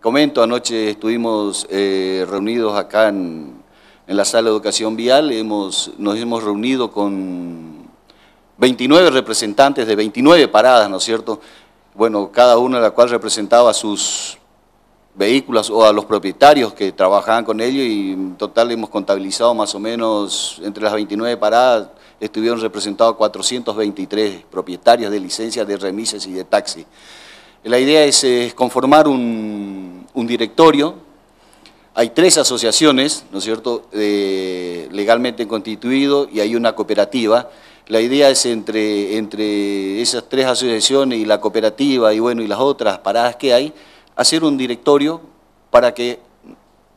comento, anoche estuvimos eh, reunidos acá en, en, la sala de educación vial, nos hemos reunido con 29 representantes de 29 paradas, ¿no es cierto? Bueno, cada una de la cual representaba a sus vehículos o a los propietarios que trabajaban con ellos y en total hemos contabilizado más o menos entre las 29 paradas estuvieron representados 423 propietarios de licencias, de remises y de taxis. La idea es, eh, conformar un, directorio. Hay tres asociaciones, ¿no es cierto?, eh, legalmente constituido y hay una cooperativa. La idea es entre, entre esas tres asociaciones y la cooperativa y bueno, y las otras paradas que hay, hacer un directorio para que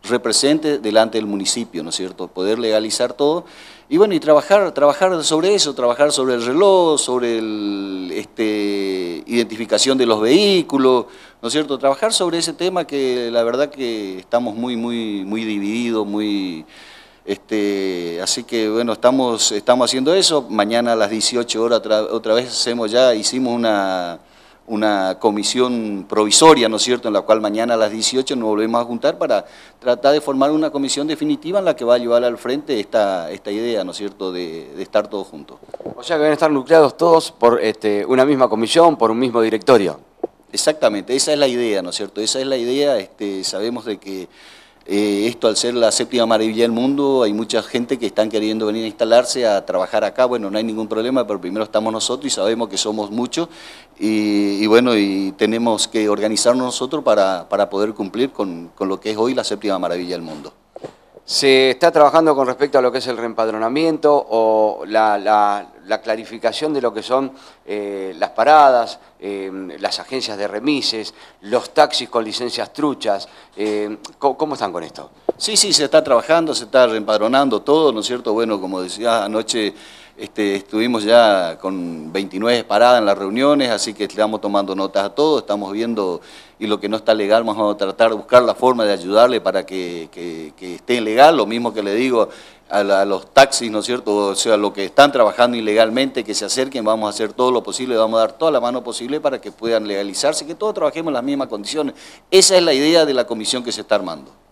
represente delante del municipio, ¿no es cierto? Poder legalizar todo y bueno, y trabajar, trabajar sobre eso, trabajar sobre el reloj, sobre el, este, identificación de los vehículos, ¿no es cierto? Trabajar sobre ese tema que la verdad que estamos muy, muy, muy divididos, muy... Este, así que bueno, estamos, estamos haciendo eso. Mañana a las 18 horas otra, vez hacemos ya, hicimos una, una comisión provisoria, ¿no es cierto?, en la cual mañana a las 18 nos volvemos a juntar para tratar de formar una comisión definitiva en la que va a llevar al frente esta, esta idea, ¿no es cierto?, de estar todos juntos. O sea que van a estar nucleados todos por este, una misma comisión, por un mismo directorio. Exactamente, esa es la idea, ¿no es cierto? Esa es la idea, este, sabemos de que eh, esto al ser la séptima maravilla del mundo, hay mucha gente que están queriendo venir a instalarse, a trabajar acá, bueno, no hay ningún problema, pero primero estamos nosotros y sabemos que somos muchos y, bueno, y tenemos que organizarnos nosotros para, poder cumplir con lo que es hoy la séptima maravilla del mundo. ¿Se está trabajando con respecto a lo que es el reempadronamiento o la, clarificación de lo que son eh, las paradas, eh, las agencias de remises, los taxis con licencias truchas? Eh, ¿cómo, ¿cómo, están con esto? Sí, sí, se está trabajando, se está reempadronando todo, ¿no es cierto? Bueno, como decía anoche... Este, estuvimos ya con 29 paradas en las reuniones, así que estamos tomando notas a todos, estamos viendo, y lo que no está legal vamos a tratar de buscar la forma de ayudarle para que, esté legal, lo mismo que le digo a, los taxis, ¿no es cierto? O sea, los que están trabajando ilegalmente, que se acerquen, vamos a hacer todo lo posible, vamos a dar toda la mano posible para que puedan legalizarse, que todos trabajemos en las mismas condiciones. Esa es la idea de la comisión que se está armando.